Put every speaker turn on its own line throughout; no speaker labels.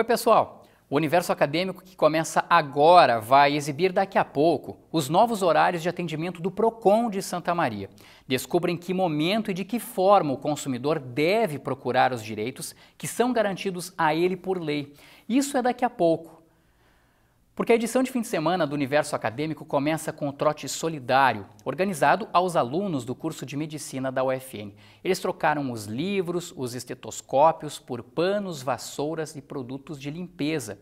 Oi, pessoal! O universo acadêmico que começa agora vai exibir daqui a pouco os novos horários de atendimento do PROCON de Santa Maria. Descubra em que momento e de que forma o consumidor deve procurar os direitos que são garantidos a ele por lei. Isso é daqui a pouco porque a edição de fim de semana do Universo Acadêmico começa com o trote solidário, organizado aos alunos do curso de medicina da UFN. Eles trocaram os livros, os estetoscópios por panos, vassouras e produtos de limpeza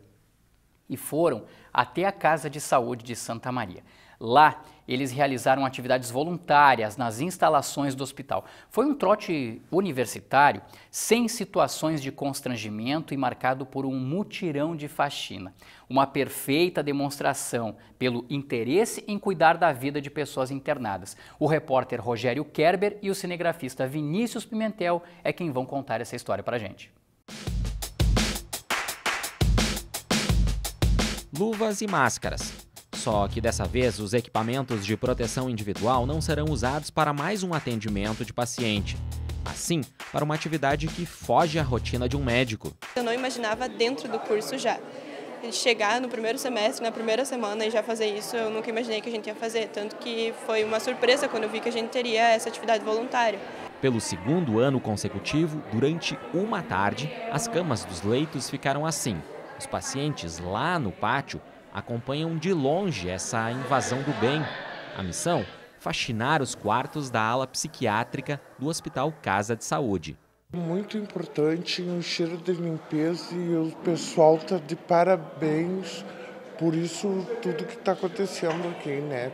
e foram até a Casa de Saúde de Santa Maria. Lá, eles realizaram atividades voluntárias nas instalações do hospital. Foi um trote universitário sem situações de constrangimento e marcado por um mutirão de faxina. Uma perfeita demonstração pelo interesse em cuidar da vida de pessoas internadas. O repórter Rogério Kerber e o cinegrafista Vinícius Pimentel é quem vão contar essa história para a gente.
Luvas e máscaras. Só que dessa vez os equipamentos de proteção individual não serão usados para mais um atendimento de paciente, assim para uma atividade que foge à rotina de um médico.
Eu não imaginava dentro do curso já. Chegar no primeiro semestre, na primeira semana e já fazer isso, eu nunca imaginei que a gente ia fazer, tanto que foi uma surpresa quando eu vi que a gente teria essa atividade voluntária.
Pelo segundo ano consecutivo, durante uma tarde, as camas dos leitos ficaram assim. Os pacientes lá no pátio acompanham de longe essa invasão do bem. A missão? Faxinar os quartos da ala psiquiátrica do Hospital Casa de Saúde.
Muito importante o cheiro de limpeza e o pessoal está de parabéns por isso tudo que está acontecendo aqui, né?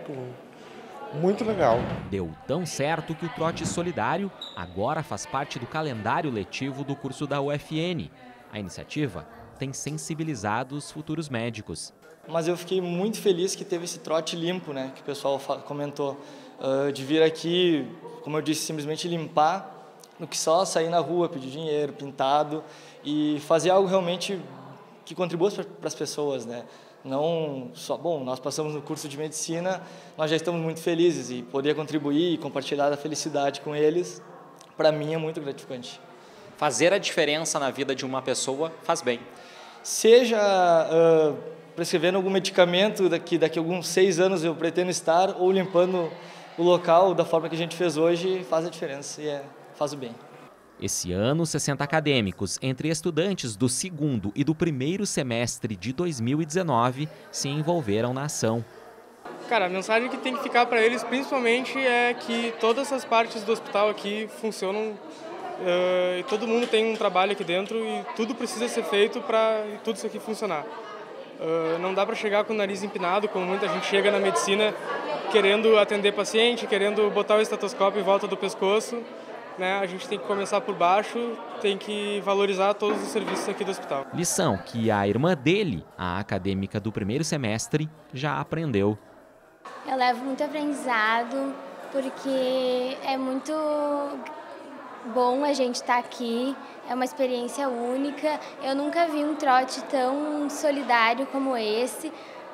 Muito legal.
Deu tão certo que o trote solidário agora faz parte do calendário letivo do curso da UFN. A iniciativa tem sensibilizado os futuros médicos. Mas eu fiquei muito feliz que teve esse trote limpo, né, que o pessoal comentou, uh, de vir aqui, como eu disse, simplesmente limpar, do que só sair na rua, pedir dinheiro, pintado e fazer algo realmente que contribua para as pessoas, né? Não só, bom, nós passamos no curso de medicina, nós já estamos muito felizes e poder contribuir e compartilhar a felicidade com eles, para mim é muito gratificante fazer a diferença na vida de uma pessoa faz bem. Seja uh, prescrevendo algum medicamento daqui daqui a alguns seis anos eu pretendo estar ou limpando o local da forma que a gente fez hoje faz a diferença e é, faz o bem. Esse ano, 60 acadêmicos, entre estudantes do segundo e do primeiro semestre de 2019, se envolveram na ação.
Cara, a mensagem que tem que ficar para eles, principalmente, é que todas as partes do hospital aqui funcionam eh, todo mundo tem um trabalho aqui dentro e tudo precisa ser feito para tudo isso aqui funcionar. Uh, não dá para chegar com o nariz empinado, como muita gente chega na medicina querendo atender paciente, querendo botar o estetoscópio em volta do pescoço. Né? A gente tem que começar por baixo, tem que valorizar todos os serviços aqui do hospital.
Lição que a irmã dele, a acadêmica do primeiro semestre, já aprendeu.
Eu levo muito aprendizado porque é muito bom a gente estar tá aqui, é uma experiência única. Eu nunca vi um trote tão solidário como esse.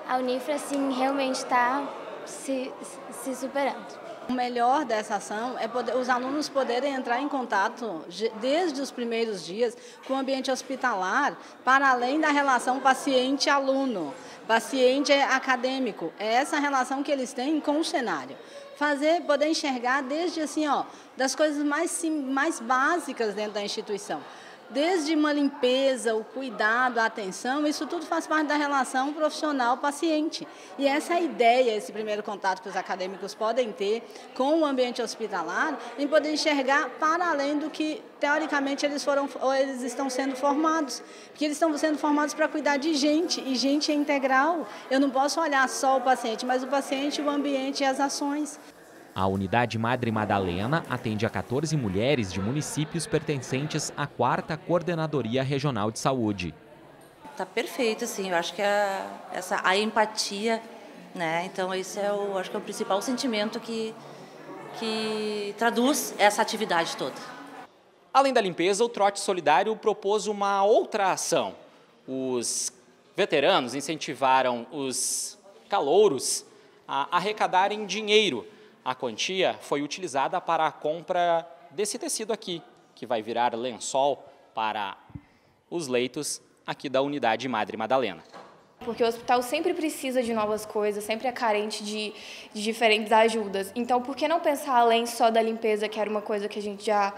A Unifra, assim, realmente está se, se
superando. O melhor dessa ação é poder, os alunos poderem entrar em contato desde os primeiros dias com o ambiente hospitalar, para além da relação paciente-aluno, paciente-acadêmico. É essa relação que eles têm com o cenário fazer, poder enxergar desde assim, ó, das coisas mais, mais básicas dentro da instituição. Desde uma limpeza, o cuidado, a atenção, isso tudo faz parte da relação profissional-paciente. E essa é a ideia, esse primeiro contato que os acadêmicos podem ter com o ambiente hospitalar, em poder enxergar para além do que teoricamente eles foram eles estão sendo formados, porque eles estão sendo formados para cuidar de gente e gente é integral. Eu não posso olhar só o paciente, mas o paciente, o ambiente e as ações.
A unidade Madre Madalena atende a 14 mulheres de municípios pertencentes à 4 Coordenadoria Regional de Saúde.
Está perfeito, assim, eu acho que a, é essa, a empatia, né? Então, isso é o, acho que é o principal sentimento que, que traduz essa atividade toda. Além da
limpeza, o Trote Solidário propôs uma outra ação. Os veteranos incentivaram os calouros a arrecadarem dinheiro a quantia foi utilizada para a compra desse tecido aqui, que vai virar lençol para os leitos aqui da unidade Madre Madalena.
Porque o hospital sempre precisa de novas coisas, sempre é carente de, de diferentes ajudas. Então, por que não pensar além só da limpeza, que era uma coisa que a gente já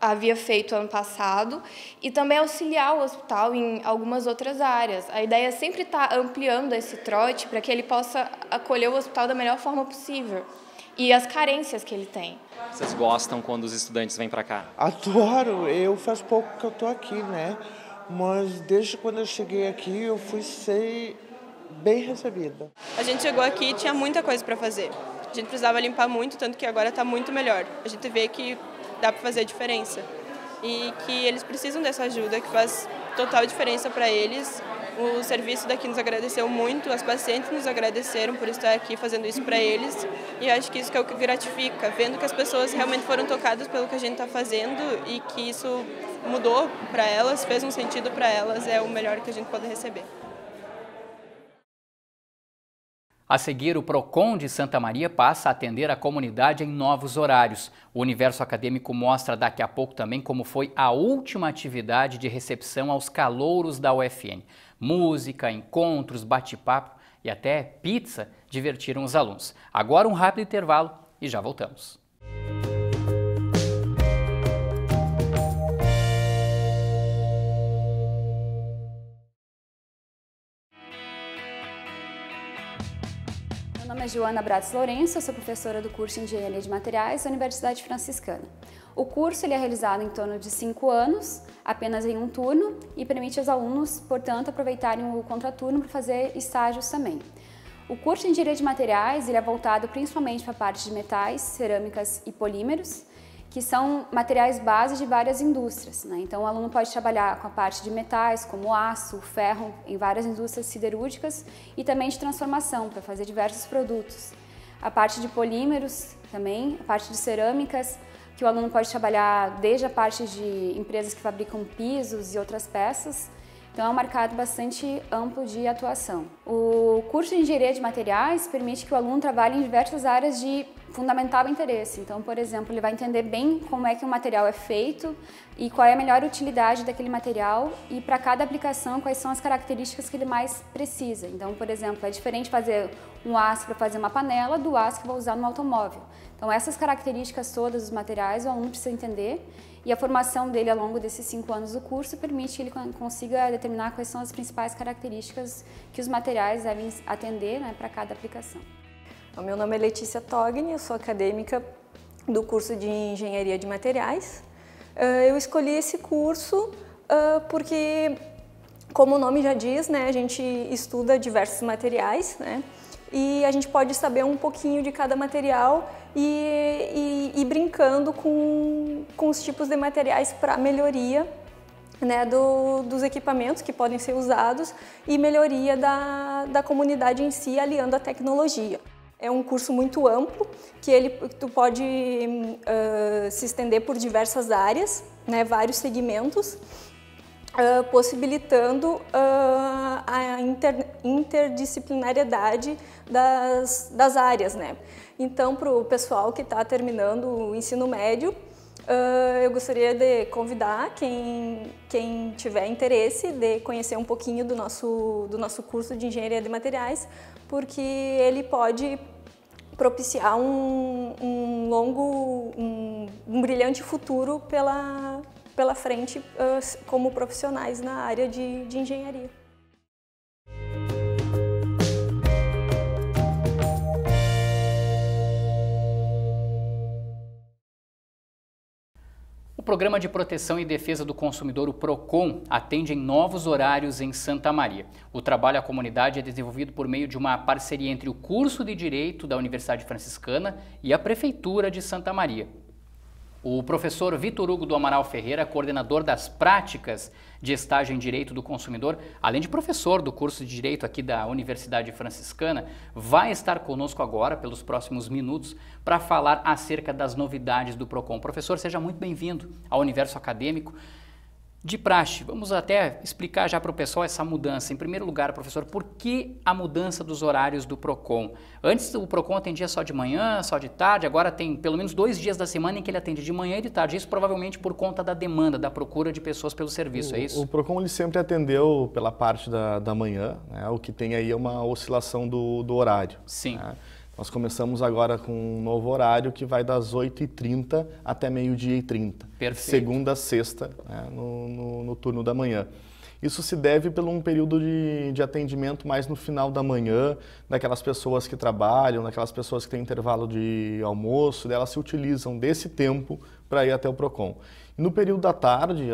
havia feito ano passado, e também auxiliar o hospital em algumas outras áreas. A ideia é sempre estar tá ampliando esse trote para que ele possa acolher o hospital da melhor forma possível e as carências que ele tem.
Vocês gostam quando os estudantes vêm para cá?
Adoro, eu faz pouco que eu tô aqui, né? Mas desde quando eu cheguei aqui, eu fui ser bem recebida.
A gente chegou aqui e tinha muita coisa para fazer. A gente precisava limpar muito, tanto que agora está muito melhor. A gente vê que dá para fazer a diferença e que eles precisam dessa ajuda, que faz total diferença para eles o serviço daqui nos agradeceu muito, as pacientes nos agradeceram por estar aqui fazendo isso para eles e acho que isso que é o que gratifica, vendo que as pessoas realmente foram tocadas pelo que a gente está fazendo e que isso mudou para elas, fez um sentido para elas, é o melhor que a gente pode receber.
A seguir, o PROCON de Santa Maria passa a atender a comunidade em novos horários. O Universo Acadêmico mostra daqui a pouco também como foi a última atividade de recepção aos calouros da UFN. Música, encontros, bate-papo e até pizza divertiram os alunos. Agora um rápido intervalo e já voltamos.
nome é Joana Bratis Lourenço, sou professora do curso de Engenharia de Materiais da Universidade Franciscana. O curso ele é realizado em torno de cinco anos, apenas em um turno, e permite aos alunos, portanto, aproveitarem o contraturno para fazer estágios também. O curso de Engenharia de Materiais ele é voltado principalmente para a parte de metais, cerâmicas e polímeros, que são materiais base de várias indústrias. Né? Então, o aluno pode trabalhar com a parte de metais, como aço, ferro, em várias indústrias siderúrgicas e também de transformação, para fazer diversos produtos. A parte de polímeros também, a parte de cerâmicas, que o aluno pode trabalhar desde a parte de empresas que fabricam pisos e outras peças. Então, é um mercado bastante amplo de atuação. O curso de Engenharia de Materiais permite que o aluno trabalhe em diversas áreas de fundamental o interesse. Então, por exemplo, ele vai entender bem como é que o material é feito e qual é a melhor utilidade daquele material e para cada aplicação quais são as características que ele mais precisa. Então, por exemplo, é diferente fazer um aço para fazer uma panela do aço que vou usar no automóvel. Então, essas características todas dos materiais o aluno precisa entender e a formação dele ao longo desses cinco anos do curso permite que ele consiga determinar quais são as principais características que os materiais devem atender né, para cada aplicação. Então, meu nome é Letícia Togni,
eu sou acadêmica do curso de Engenharia de Materiais. Eh, eu escolhi esse curso eh, porque, como o nome já diz, né, a gente estuda diversos materiais, né? e a gente pode saber um pouquinho de cada material e, e, e brincando com, com os tipos de materiais para melhoria né, do, dos equipamentos que podem ser usados e melhoria da, da comunidade em si, aliando a tecnologia. É um curso muito amplo que ele tu pode uh, se estender por diversas áreas, né, vários segmentos, uh, possibilitando uh, a inter, interdisciplinariedade das, das áreas. Né? Então, para o pessoal que está terminando o ensino médio, Uh, eu gostaria de convidar quem, quem tiver interesse de conhecer um pouquinho do nosso, do nosso curso de Engenharia de Materiais, porque ele pode propiciar um, um longo, um, um, brilhante futuro pela, pela frente uh, como profissionais na área de, de engenharia.
O Programa de Proteção e Defesa do Consumidor, o PROCON, atende em novos horários em Santa Maria. O trabalho à comunidade é desenvolvido por meio de uma parceria entre o curso de Direito da Universidade Franciscana e a Prefeitura de Santa Maria. O professor Vitor Hugo do Amaral Ferreira, coordenador das práticas de estágio em Direito do Consumidor, além de professor do curso de Direito aqui da Universidade Franciscana, vai estar conosco agora, pelos próximos minutos, para falar acerca das novidades do PROCON. Professor, seja muito bem-vindo ao universo acadêmico. De praxe, vamos até explicar já para o pessoal essa mudança. Em primeiro lugar, professor, por que a mudança dos horários do PROCON? Antes o PROCON atendia só de manhã, só de tarde, agora tem pelo menos dois dias da semana em que ele atende de manhã e de tarde. Isso provavelmente por conta da demanda, da procura de pessoas pelo serviço, é o, é isso? O
PROCON ele sempre atendeu pela parte da, da manhã, né? o que tem aí é uma oscilação do, do horário. Sim. Né? Nós começamos agora com um novo horário que vai das 8h30 até meio-dia e 30. Perfeito. Segunda a sexta, né, no, no, no, turno da manhã. Isso se deve por um período de, de atendimento mais no final da manhã, daquelas pessoas que trabalham, daquelas pessoas que têm intervalo de almoço, elas se utilizam desse tempo para ir até o PROCON. No período da tarde,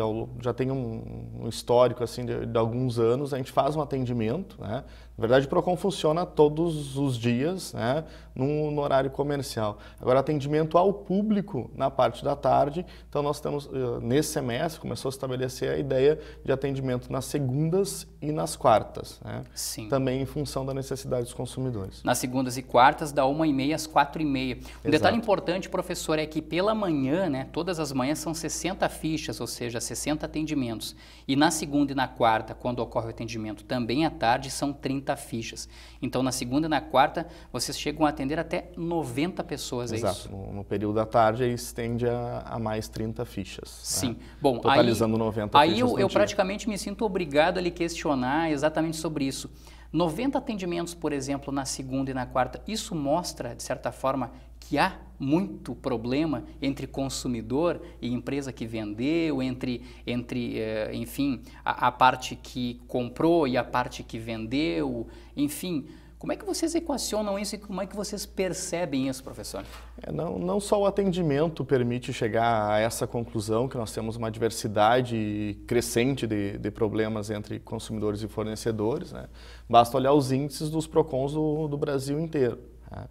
já tem um histórico assim de, de, alguns anos, a gente faz um atendimento, né? Na verdade, o PROCON funciona todos os dias, né, no, no, horário comercial. Agora, atendimento ao público na parte da tarde, então nós temos, eh, nesse semestre, começou a estabelecer a ideia de atendimento nas segundas e nas quartas. Né? Sim. Também em função da necessidade dos consumidores.
Nas segundas e quartas, da 1h30 às 4h30. Um Exato. detalhe importante, professor, é que pela manhã, né, todas as manhãs são 60 fichas, ou seja, 60 atendimentos. E na segunda e na quarta, quando ocorre o atendimento também à tarde, são 30 30 fichas. Então, na segunda e na quarta, vocês chegam a atender até 90 pessoas, é Exato. é
isso? No, no período da tarde, aí estende a, a mais 30 fichas. Né? Sim. Né? Bom, Totalizando aí, 90 aí fichas. Aí eu, eu
praticamente me sinto obrigado a lhe questionar exatamente sobre isso. 90 atendimentos, por exemplo, na segunda e na quarta, isso mostra, de certa forma, que há muito problema entre consumidor e empresa que vendeu, entre, entre eh, enfim, a, a parte que comprou e a parte que vendeu, enfim. Como é que vocês equacionam isso e como é que vocês percebem isso, professor?
É, não, não só o atendimento permite chegar a essa conclusão, que nós temos uma diversidade crescente de, de problemas entre consumidores e fornecedores, né? basta olhar os índices dos PROCONs do, do Brasil inteiro. Né?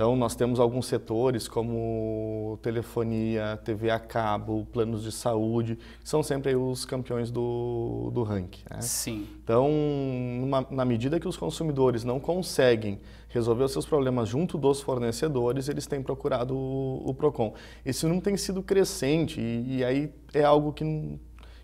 Então, nós temos alguns setores como telefonia, TV a cabo, planos de saúde, que são sempre os campeões do, do ranking. Né? Sim. Então, numa, na medida que os consumidores não conseguem resolver os seus problemas junto dos fornecedores, eles têm procurado o, o PROCON. Esse número tem sido crescente e, e aí é algo que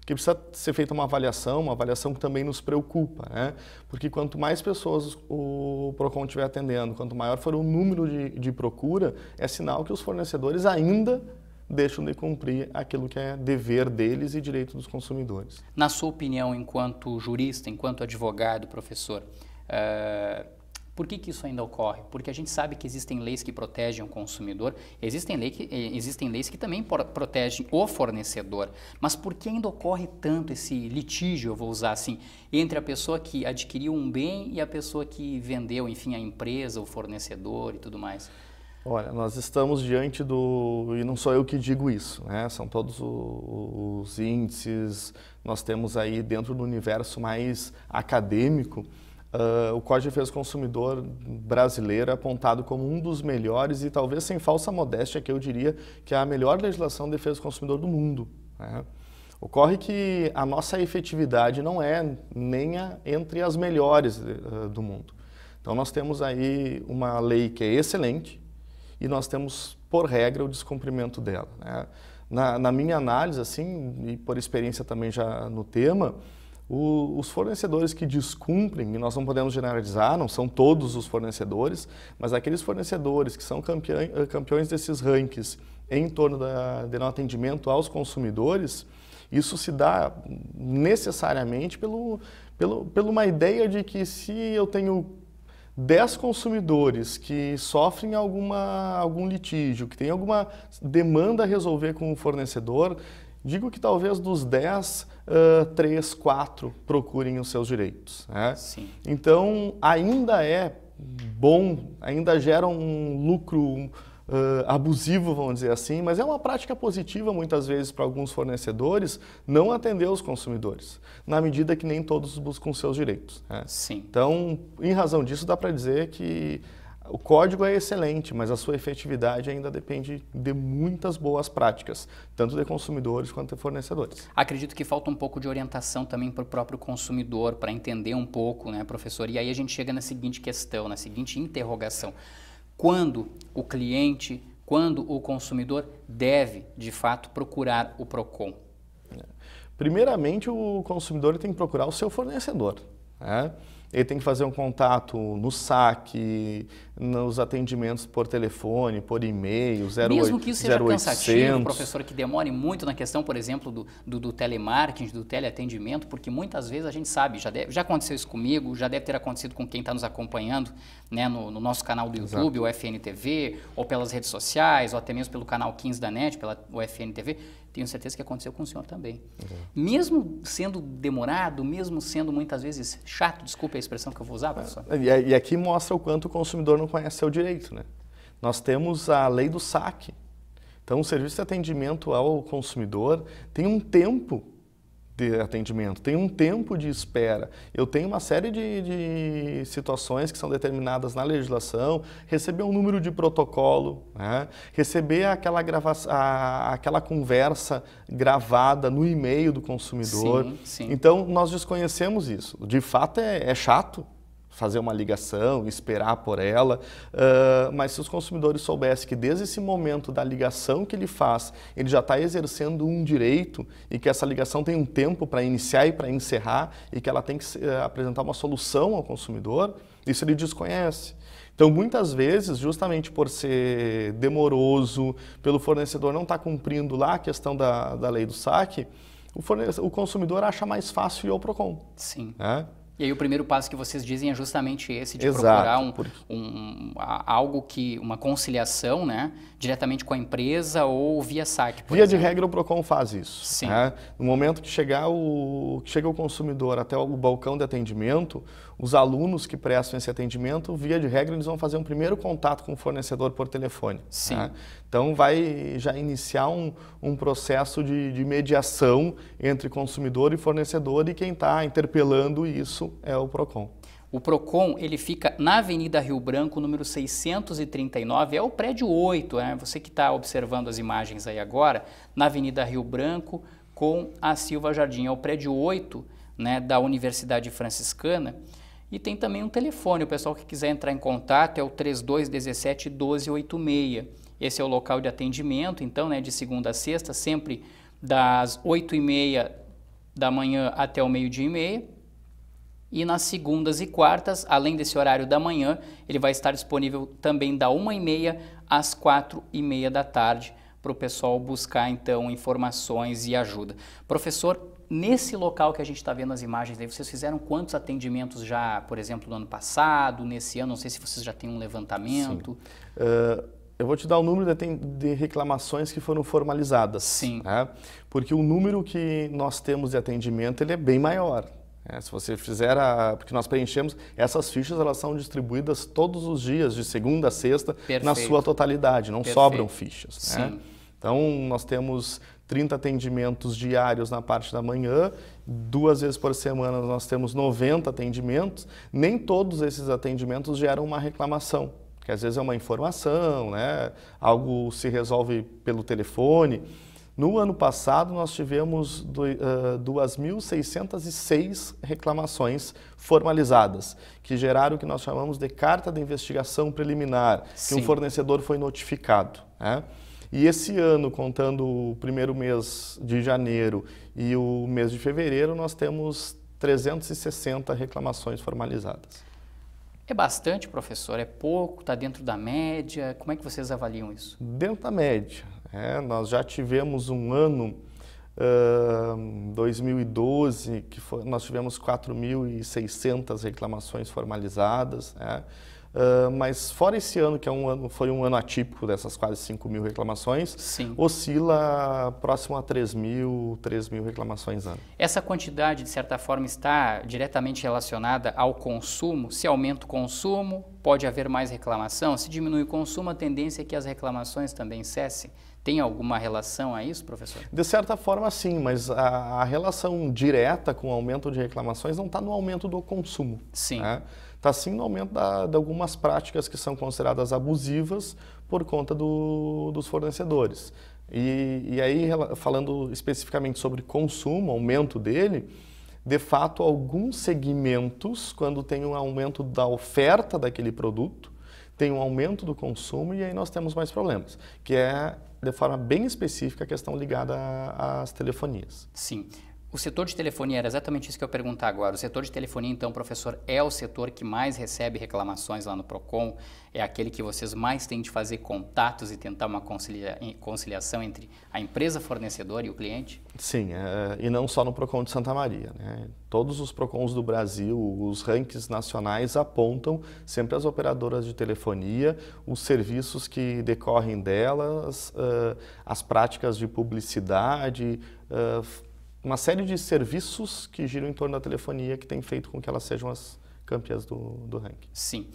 que precisa ser feita uma avaliação, uma avaliação que também nos preocupa, né? Porque quanto mais pessoas o Procon estiver atendendo, quanto maior for o número de, de procura, é sinal que os fornecedores ainda deixam de cumprir aquilo que é dever deles e direito dos consumidores.
Na sua opinião, enquanto jurista, enquanto advogado, professor, uh, por que, que isso ainda ocorre? Porque a gente sabe que existem leis que protegem o consumidor, existem, lei que, existem leis que também protegem o fornecedor. Mas por que ainda ocorre tanto esse litígio, eu vou usar assim, entre a pessoa que adquiriu um bem e a pessoa que vendeu, enfim, a empresa, o fornecedor e tudo mais?
Olha, nós estamos diante do. E não sou eu que digo isso, né? São todos os índices. Nós temos aí, dentro do universo mais acadêmico, Uh, o Código de Defesa do Consumidor brasileiro é apontado como um dos melhores e talvez sem falsa modéstia que eu diria que é a melhor legislação de defesa do consumidor do mundo. Né? Ocorre que a nossa efetividade não é nem a, entre as melhores uh, do mundo. Então nós temos aí uma lei que é excelente e nós temos por regra o descumprimento dela. Né? Na, na minha análise, assim, e por experiência também já no tema, o, os fornecedores que descumprem, e nós não podemos generalizar, não são todos os fornecedores, mas aqueles fornecedores que são campeões, eh, campeões desses rankings em torno da, de não atendimento aos consumidores, isso se dá necessariamente pelo, pelo, pela uma ideia de que se eu tenho 10 consumidores que sofrem alguma, algum litígio, que tem alguma demanda a resolver com o fornecedor, digo que talvez dos 10, 3, 4 procurem os seus direitos. Né? Então, ainda é bom, ainda gera um lucro uh, abusivo, vamos dizer assim, mas é uma prática positiva muitas vezes para alguns fornecedores não atender os consumidores, na medida que nem todos buscam os seus direitos. Né? Então, em razão disso, dá para dizer que o código é excelente, mas a sua efetividade ainda depende de muitas boas práticas, tanto de consumidores quanto de fornecedores.
Acredito que falta um pouco de orientação também para o próprio consumidor, para entender um pouco, né, professor? E aí a gente chega na seguinte questão, na seguinte interrogação. Quando o cliente, quando o consumidor deve, de fato, procurar o PROCON? É.
Primeiramente, o consumidor tem que procurar o seu fornecedor. Né? ele tem que fazer um contato no saque, nos atendimentos por telefone, por e-mail, 0800. Mesmo que isso seja 0800. cansativo, professor,
que demore muito na questão, por exemplo, do, do, do, telemarketing, do teleatendimento, porque muitas vezes a gente sabe, já, deve, já aconteceu isso comigo, já deve ter acontecido com quem está nos acompanhando né, no, no, nosso canal do YouTube, Exato. o FNTV, ou pelas redes sociais, ou até mesmo pelo canal 15 da NET, pela FNTV. Tenho certeza que aconteceu com o senhor também. Uhum. Mesmo sendo demorado, mesmo sendo muitas vezes chato, desculpe a expressão que eu vou usar, ah, professor.
E, e aqui mostra o quanto o consumidor não conhece seu direito, né? Nós temos a lei do saque. Então, o serviço de atendimento ao consumidor tem um tempo ter atendimento, tem um tempo de espera. Eu tenho uma série de, de situações que são determinadas na legislação, receber um número de protocolo, né? receber aquela, grava a, aquela conversa gravada no e-mail do consumidor. Sim, sim. Então, nós desconhecemos isso. De fato, é, é chato, fazer uma ligação, esperar por ela, uh, mas se os consumidores soubessem que desde esse momento da ligação que ele faz, ele já está exercendo um direito e que essa ligação tem um tempo para iniciar e para encerrar e que ela tem que uh, apresentar uma solução ao consumidor, isso ele desconhece. Então, muitas vezes, justamente por ser demoroso, pelo fornecedor não estar tá cumprindo lá a questão da, da lei do saque, o, o consumidor acha mais fácil ir ao PROCON.
Sim. Né? E aí o primeiro passo que vocês dizem é justamente esse de Exato, procurar um, um, algo que uma conciliação, né, diretamente com a empresa ou via SAC.
Por via exemplo. de regra, o PROCON faz isso. Sim. Né? No momento que chegar o, que chega o consumidor até o balcão de atendimento, os alunos que prestam esse atendimento, via de regra, eles vão fazer um primeiro contato com o fornecedor por telefone. Né? Sim. Né? Então, vai já iniciar um, um processo de, de mediação entre consumidor e fornecedor e quem está interpelando isso é o PROCON.
O Procon, ele fica na Avenida Rio Branco, número 639, é o prédio 8, né? você que está observando as imagens aí agora, na Avenida Rio Branco com a Silva Jardim, é o prédio 8 né, da Universidade Franciscana, e tem também um telefone, o pessoal que quiser entrar em contato é o 3217 1286, esse é o local de atendimento, então, né, de segunda a sexta, sempre das 8h30 da manhã até o meio-dia e meia, e nas segundas e quartas, além desse horário da manhã, ele vai estar disponível também da 1h30 às 4h30 da tarde para o pessoal buscar então informações e ajuda. Professor, nesse local que a gente está vendo as imagens aí, vocês fizeram quantos atendimentos já, por exemplo, no ano passado, nesse ano? Não sei se vocês já têm um levantamento.
Uh, eu vou te dar o um número de, de, reclamações que foram formalizadas. Sim. Né? Porque o número que nós temos de atendimento ele é bem maior. É, se você fizer a, porque nós preenchemos essas fichas, elas são distribuídas todos os dias de segunda a sexta Perfeito. na sua totalidade, não Perfeito. sobram fichas. Né? Então nós temos 30 atendimentos diários na parte da manhã, duas vezes por semana nós temos 90 atendimentos. Nem todos esses atendimentos geram uma reclamação, que às vezes é uma informação, né? Algo se resolve pelo telefone. No ano passado, nós tivemos 2.606 reclamações formalizadas, que geraram o que nós chamamos de carta de investigação preliminar, Sim. que um fornecedor foi notificado. Né? E esse ano, contando o primeiro mês de janeiro e o mês de fevereiro, nós temos 360 reclamações formalizadas.
É bastante, professor? É pouco? Está dentro da média? Como é que vocês avaliam isso?
Dentro da média. É, nós já tivemos um ano, uh, 2012, que foi, nós tivemos 4.600 reclamações formalizadas, né? uh, mas fora esse ano, que é um ano, foi um ano atípico dessas quase 5 mil reclamações, Sim. oscila próximo a 3 mil, 3 mil reclamações
ano. Essa quantidade, de certa forma, está diretamente relacionada ao consumo? Se aumenta o consumo, pode haver mais reclamação? Se diminui o consumo, a tendência é que as reclamações também cessem? Tem alguma relação a isso, professor?
De certa forma, sim, mas a, a relação direta com o aumento de reclamações não está no aumento do consumo. Sim. Está né? Tá sim no aumento da, de algumas práticas que são consideradas abusivas por conta do, dos fornecedores. E, e aí, falando especificamente sobre consumo, aumento dele, de fato, alguns segmentos, quando tem um aumento da oferta daquele produto, tem um aumento do consumo e aí nós temos mais problemas, que é de forma bem específica a questão ligada às telefonias. Sim.
O setor de telefonia era exatamente isso que eu perguntar agora. O setor de telefonia, então, professor, é o setor que mais recebe reclamações lá no Procon? É aquele que vocês mais têm de fazer contatos e tentar uma concilia conciliação entre a empresa fornecedora e o cliente?
Sim, é, e não só no Procon de Santa Maria. Né? Todos os Procons do Brasil, os rankings nacionais apontam sempre as operadoras de telefonia, os serviços que decorrem delas, uh, as práticas de publicidade. Uh, uma série de serviços que giram em torno da telefonia que tem feito com que elas sejam as campeãs do,
do ranking. Sim.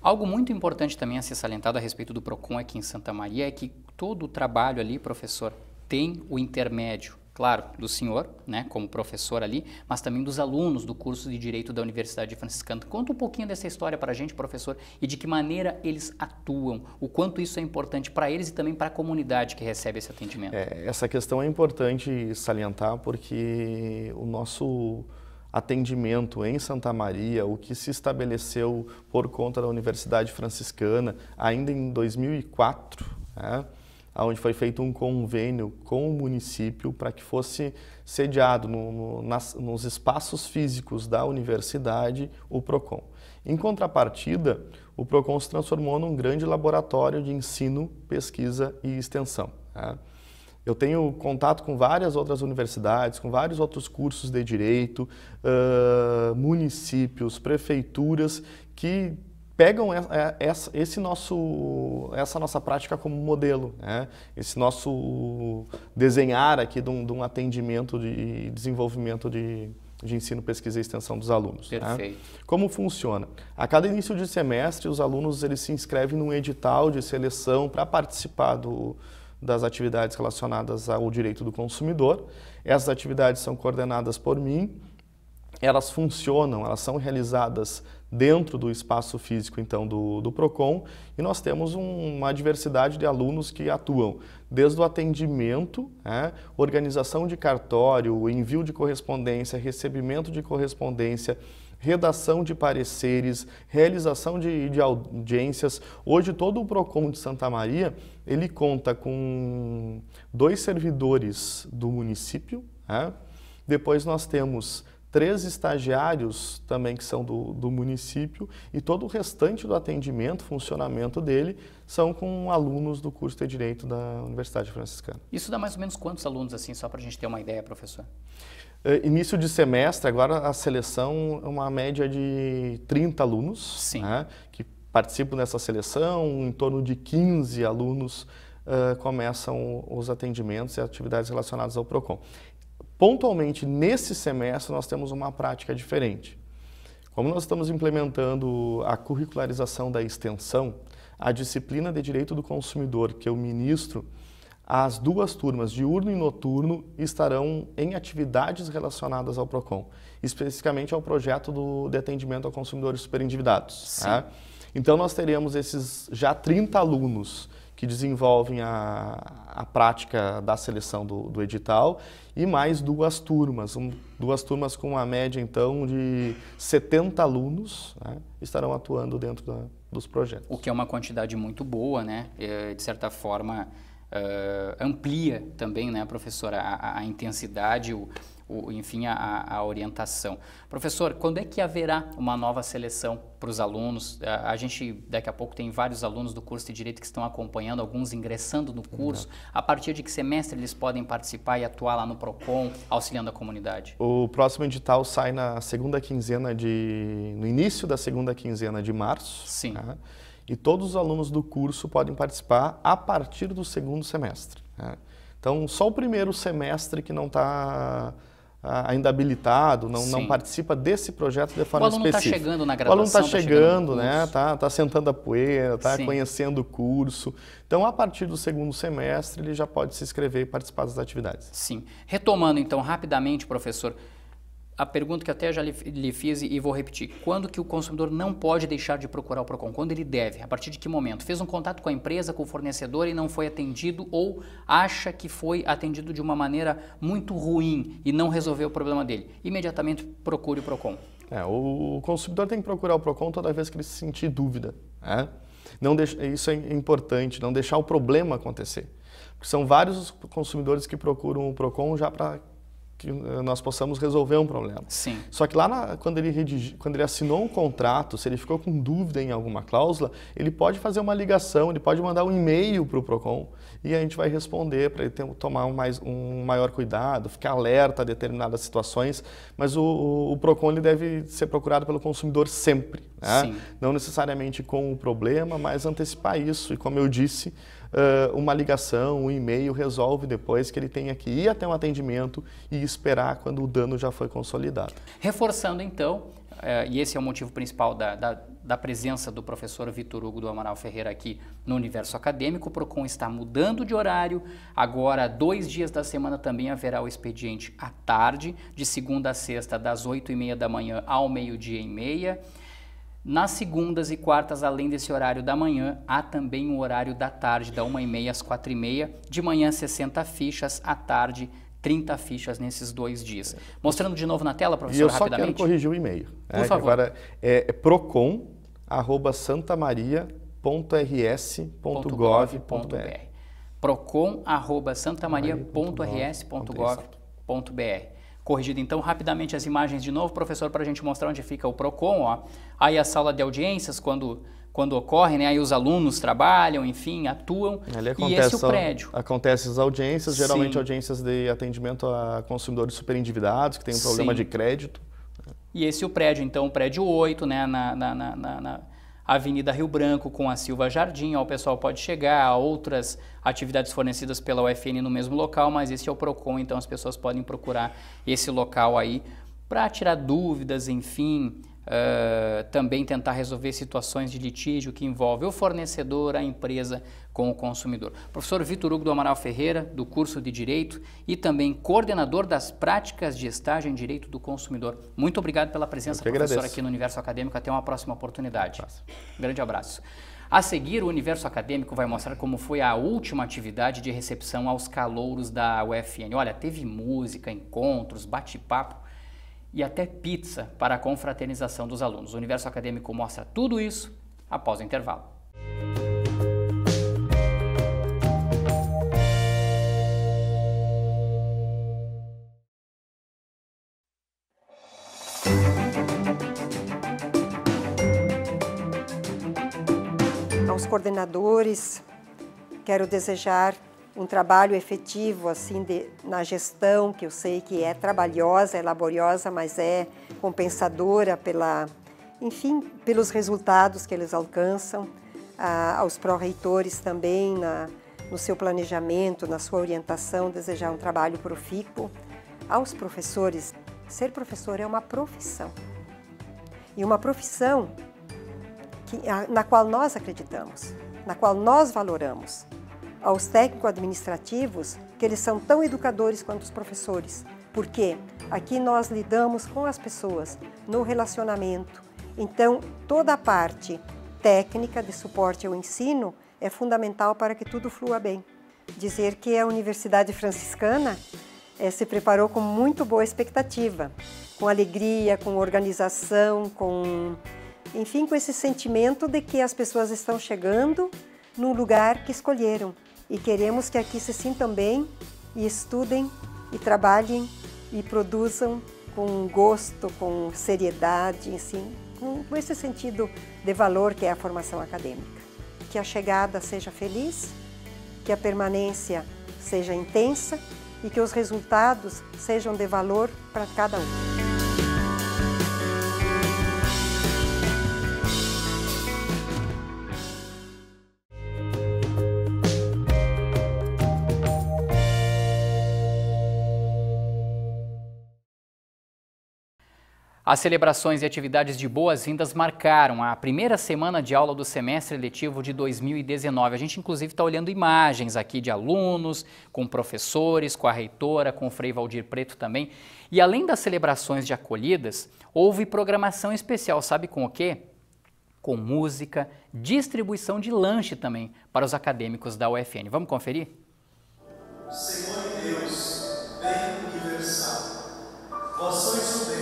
Algo muito importante também a ser salientado a respeito do PROCON aqui em Santa Maria é que todo o trabalho ali, professor, tem o intermédio claro, do senhor, né, como professor ali, mas também dos alunos do curso de Direito da Universidade de Franciscano. Conta um pouquinho dessa história para a gente, professor, e de que maneira eles atuam, o quanto isso é importante para eles e também para a comunidade que recebe esse atendimento.
É, essa questão é importante salientar porque o nosso atendimento em Santa Maria, o que se estabeleceu por conta da Universidade Franciscana ainda em 2004, né, onde foi feito um convênio com o município para que fosse sediado no, no, nas, nos espaços físicos da universidade o PROCON. Em contrapartida, o PROCON se transformou num grande laboratório de ensino, pesquisa e extensão. Né? Eu tenho contato com várias outras universidades, com vários outros cursos de direito, uh, municípios, prefeituras que pegam essa, é, esse nosso, essa nossa prática como modelo, né? esse nosso desenhar aqui de um, de um atendimento de desenvolvimento de, de ensino, pesquisa e extensão dos alunos. Né? Perfeito. Né? Como funciona? A cada início de semestre, os alunos eles se inscrevem num edital de seleção para participar do, das atividades relacionadas ao direito do consumidor. Essas atividades são coordenadas por mim, elas funcionam, elas são realizadas dentro do espaço físico então do, do Procon e nós temos um, uma diversidade de alunos que atuam desde o atendimento, né, organização de cartório, envio de correspondência, recebimento de correspondência, redação de pareceres, realização de, de, audiências. Hoje todo o Procon de Santa Maria ele conta com dois servidores do município. Né? Depois nós temos três estagiários também que são do, do, município e todo o restante do atendimento, funcionamento dele, são com alunos do curso de Direito da Universidade Franciscana.
Isso dá mais ou menos quantos alunos, assim, só para a gente ter uma ideia, professor?
É, início de semestre, agora a seleção é uma média de 30 alunos né, que participam dessa seleção, em torno de 15 alunos Uh, começam os atendimentos e atividades relacionadas ao PROCON. Pontualmente, nesse semestre, nós temos uma prática diferente. Como nós estamos implementando a curricularização da extensão, a disciplina de Direito do Consumidor que eu ministro, as duas turmas, diurno e noturno, estarão em atividades relacionadas ao PROCON, especificamente ao projeto do, de atendimento ao consumidor superindividados. Tá? Então, nós teremos esses já 30 alunos que desenvolvem a, a prática da seleção do, do edital, e mais duas turmas, um, duas turmas com uma média então de 70 alunos né, estarão atuando dentro da, dos projetos.
O que é uma quantidade muito boa, né? de certa forma, uh, amplia também, né, professora, a, a intensidade, o, o, enfim, a, a, orientação. Professor, quando é que haverá uma nova seleção para os alunos? A, a, gente, daqui a pouco, tem vários alunos do curso de Direito que estão acompanhando, alguns ingressando no curso. Uhum. A partir de que semestre eles podem participar e atuar lá no PROCON, auxiliando a comunidade?
O próximo edital sai na segunda quinzena de... no início da segunda quinzena de março. Sim. Né? E todos os alunos do curso podem participar a partir do segundo semestre. Né? Então, só o primeiro semestre que não está ainda habilitado, não, não participa desse projeto de forma tá específica. O aluno está chegando na graduação. O aluno está tá chegando, chegando né? Está tá sentando a poeira, está conhecendo o curso. Então, a partir do segundo
semestre, ele já pode se inscrever e participar das atividades. Sim. Retomando então rapidamente, professor, a pergunta que até já lhe, lhe, fiz e vou repetir. Quando que o consumidor não pode deixar de procurar o PROCON? Quando ele deve? A partir de que momento? Fez um contato com a empresa, com o fornecedor e não foi atendido ou acha que foi atendido de uma maneira muito ruim e não resolveu o problema dele? Imediatamente procure o PROCON.
É, o consumidor tem que procurar o PROCON toda vez que ele se sentir dúvida. Né? Não deixa, isso é importante, não deixar o problema acontecer. Porque são vários os consumidores que procuram o PROCON já para que eh, nós possamos resolver um problema. Sim. Só que lá na, quando, ele redigi, quando ele assinou um contrato, se ele ficou com dúvida em alguma cláusula, ele pode fazer uma ligação, ele pode mandar um e-mail para o Procon e a gente vai responder para ele ter, tomar um, mais, um maior cuidado, ficar alerta a determinadas situações. Mas o, o, o Procon ele deve ser procurado pelo consumidor sempre. Né? Não necessariamente com o problema, mas antecipar isso. E como eu disse, uma ligação, um e-mail resolve depois que ele tenha que ir até um atendimento e esperar quando o dano já foi consolidado.
Reforçando então, e esse é o motivo principal da, da, da presença do professor Vitor Hugo do Amaral Ferreira aqui no universo acadêmico. O PROCON está mudando de horário. Agora, dois dias da semana também haverá o expediente à tarde, de segunda a sexta, das oito e meia da manhã ao meio-dia e meia. Nas segundas e quartas, além desse horário da manhã, há também o horário da tarde, da 1h30 às 4h30. De manhã, 60 fichas, à tarde, 30 fichas nesses dois dias. Mostrando de novo na tela, professor, E eu só quero corrigir
o e-mail. Por é, favor. Agora, é, é procon.santamaria.rs.gov.br
procon.santamaria.rs.gov.br Corrigido então rapidamente as imagens de novo, professor, para a gente mostrar onde fica o PROCON. Ó. Aí a sala de audiências, quando, quando ocorre, né? aí os alunos trabalham, enfim, atuam. Ali acontece, e esse é o prédio.
Acontece as audiências, geralmente Sim. audiências de atendimento a consumidores endividados, que têm um problema Sim. de crédito.
E esse é o prédio, então, o prédio 8, né? na, na, na, na Avenida Rio Branco com a Silva Jardim, o pessoal pode chegar, a outras atividades fornecidas pela UFN no mesmo local, mas esse é o PROCON, então as pessoas podem procurar esse local aí para tirar dúvidas, enfim, Uh, também tentar resolver situações de litígio que envolve o fornecedor, a empresa com o consumidor. Professor Vitor Hugo do Amaral Ferreira, do curso de Direito e também coordenador das práticas de estágio em Direito do Consumidor. Muito obrigado pela presença, professor, agradeço. aqui no Universo Acadêmico. Até uma próxima oportunidade. Um grande abraço. A seguir, o Universo Acadêmico vai mostrar como foi a última atividade de recepção aos calouros da UFN. Olha, teve música, encontros, bate-papo e até pizza para a confraternização dos alunos. O Universo Acadêmico mostra tudo isso após o intervalo.
Aos coordenadores, quero desejar um trabalho efetivo assim de, na gestão, que eu sei que é trabalhosa, é laboriosa, mas é compensadora pela, enfim, pelos resultados que eles alcançam, aos pró-reitores também na, no seu planejamento, na sua orientação, desejar um trabalho profícuo, aos professores. Ser professor é uma profissão. E uma profissão que, na qual nós acreditamos, na qual nós valoramos aos técnicos administrativos que eles são tão educadores quanto os professores, porque aqui nós lidamos com as pessoas no relacionamento. Então, toda a parte técnica de suporte ao ensino é fundamental para que tudo flua bem. Dizer que a Universidade Franciscana é, se preparou com muito boa expectativa, com alegria, com organização, com enfim, com esse sentimento de que as pessoas estão chegando no lugar que escolheram e queremos que aqui se sintam bem e estudem e trabalhem e produzam com gosto, com seriedade, assim, com esse sentido de valor que é a formação acadêmica. Que a chegada seja feliz, que a permanência seja intensa e que os resultados sejam de valor para cada um.
As celebrações e atividades de boas-vindas marcaram a primeira semana de aula do semestre letivo de 2019. A gente, inclusive, está olhando imagens aqui de alunos, com professores, com a reitora, com o Frei Valdir Preto também. E além das celebrações de acolhidas, houve programação especial, sabe com o quê? Com música, distribuição de lanche também para os acadêmicos da UFN. Vamos conferir?
Senhor Deus, bem universal,
vós sois o bem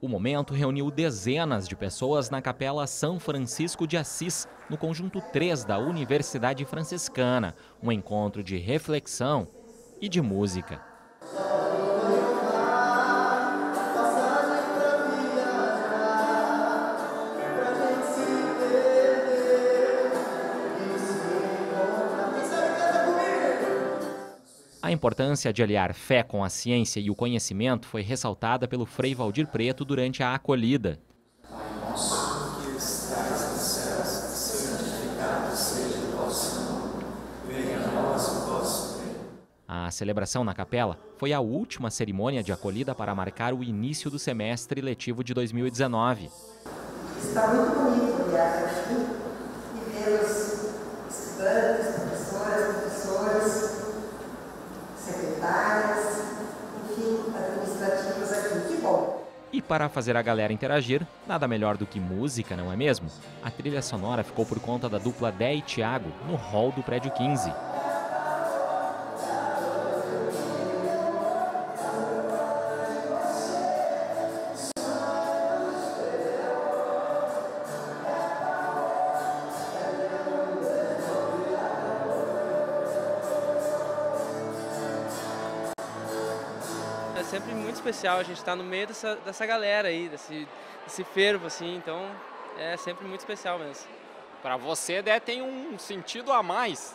O momento reuniu dezenas de pessoas na Capela São Francisco de Assis, no conjunto 3 da Universidade Franciscana, um encontro de reflexão e de música. A importância de aliar fé com a ciência e o conhecimento foi ressaltada pelo Frei Valdir Preto durante a acolhida. A celebração na capela foi a última cerimônia de acolhida para marcar o início do semestre letivo de 2019.
Está muito bonito olhar aqui e ver os estudantes,
secretárias, enfim, administrativas aqui. Que bom! E para fazer a galera interagir, nada melhor do que música, não é mesmo? A trilha sonora ficou por conta da dupla Dé e Tiago, no hall do prédio 15.
especial a gente estar tá no meio dessa, dessa galera aí, desse, desse fervo, assim, então é sempre muito especial mesmo. Para você, Dé, né, tem um sentido a mais.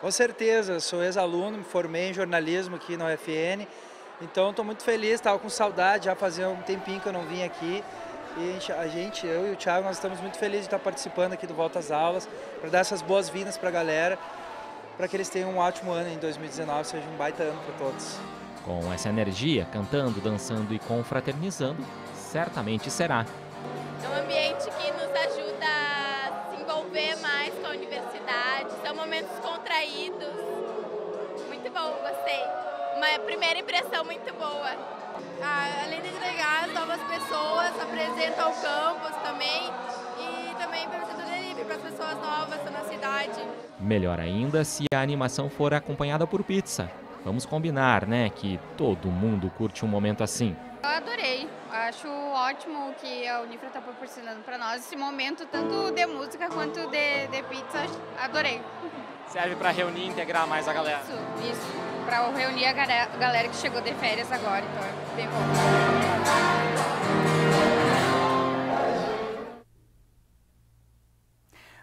Com certeza, sou ex-aluno, me formei em jornalismo aqui na UFN, então estou muito feliz, estava com saudade, já fazia um tempinho que eu não vim aqui,
e a gente, eu e o Thiago, nós estamos muito felizes de estar tá participando aqui do Volta às Aulas, para dar essas boas-vindas para a galera, para que eles tenham um ótimo ano em 2019, seja um baita ano para todos.
Com essa energia, cantando, dançando e confraternizando, certamente será.
É um ambiente que nos ajuda a se envolver mais com a universidade, são momentos contraídos. Muito bom, gostei. Uma primeira impressão muito boa. Ah, além de as novas pessoas, apresenta o campus também e também para o delivery para as pessoas novas na cidade.
Melhor ainda se a animação for acompanhada por pizza. Vamos combinar, né, que todo mundo curte um momento assim.
Eu adorei, acho ótimo que a Unifra está proporcionando para nós esse momento, tanto de música quanto de, de pizza, adorei.
Serve para reunir e integrar mais a galera.
Isso, isso, para reunir a galera que chegou de férias agora, então é bem bom.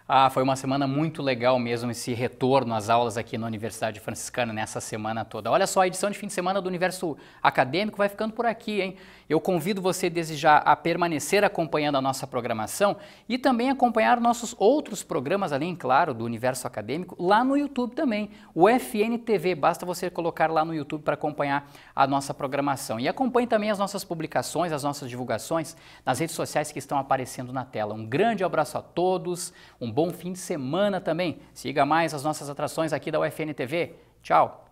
Ah, foi uma semana muito legal mesmo esse retorno às aulas aqui na Universidade Franciscana nessa semana toda. Olha só, a edição de fim de semana do Universo Acadêmico vai ficando por aqui, hein? Eu convido você desde já a permanecer acompanhando a nossa programação e também acompanhar nossos outros programas, além, claro, do Universo Acadêmico, lá no YouTube também, o FNTV. Basta você colocar lá no YouTube para acompanhar a nossa programação. E acompanhe também as nossas publicações, as nossas divulgações nas redes sociais que estão aparecendo na tela. Um grande abraço a todos, um bom fim de semana também. Siga mais as nossas atrações aqui da UFN TV. Tchau!